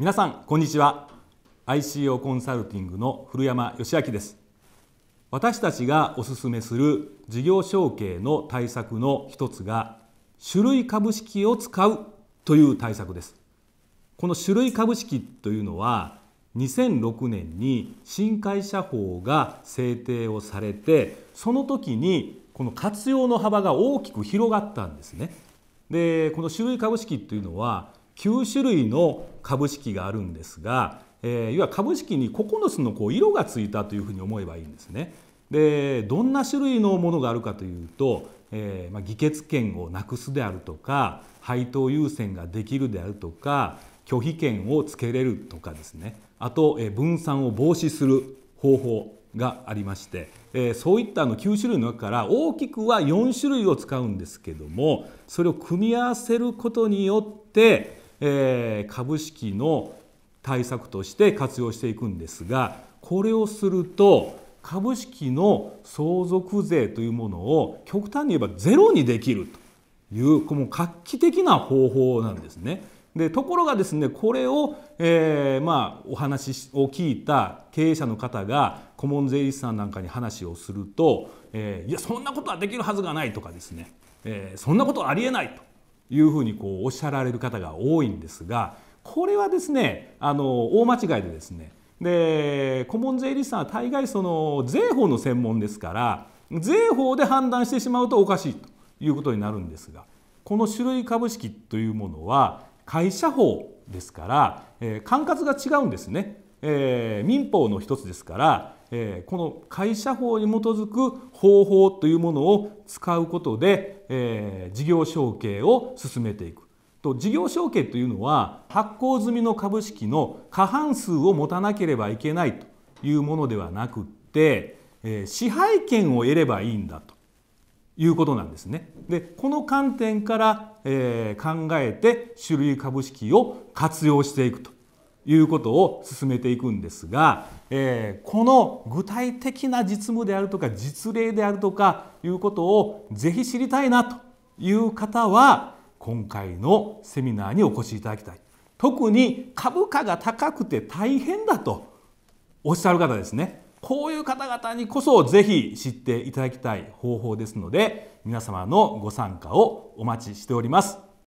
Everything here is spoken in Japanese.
皆さんこんにちは ICO コンサルティングの古山義明です私たちがおすめする事業承継の対策の一つが種類株式を使うという対策ですこの種類株式というのは2006年に新会社法が制定をされてその時にこの活用の幅が大きく広がったんですねでこの種類株式というのは9種類の株式があるんですが、えー、いわゆる株式に9つのこう色がついたというふうに思えばいいんですね。でどんな種類のものがあるかというと、えーまあ、議決権をなくすであるとか配当優先ができるであるとか拒否権をつけれるとかですねあと、えー、分散を防止する方法がありまして、えー、そういったあの9種類の中から大きくは4種類を使うんですけどもそれを組み合わせることによって、えー、株式の対策として活用していくんですがこれをすると株式の相続税というものを極端に言えばゼロにできるというこの画期的な方法なんですね。でところがですねこれを、えー、まあ、お話を聞いた経営者の方が顧問税理士さんなんかに話をすると、えー、いやそんなことはできるはずがないとかですね、えー、そんなことありえないというふうにこうおっしゃられる方が多いんですがこれはですねあの大間違いでですねで顧問税理士さんは大概その税法の専門ですから税法で判断してしまうとおかしいということになるんですがこの種類株式というものは会社法ですから、え管轄が違うんですねえー、民法の一つですから、えー、この会社法に基づく方法というものを使うことで、えー、事業承継を進めていくと事業承継というのは発行済みの株式の過半数を持たなければいけないというものではなくって、えー、支配権を得ればいいんだということなんですね。でこの観点から、えー、考えて種類株式を活用していくということを進めていくんですが、えー、この具体的な実務であるとか実例であるとかいうことをぜひ知りたいなという方は今回のセミナーにお越しいただきたい特に株価が高くて大変だとおっしゃる方ですねこういう方々にこそぜひ知っていただきたい方法ですので皆様のご参加をお待ちしております。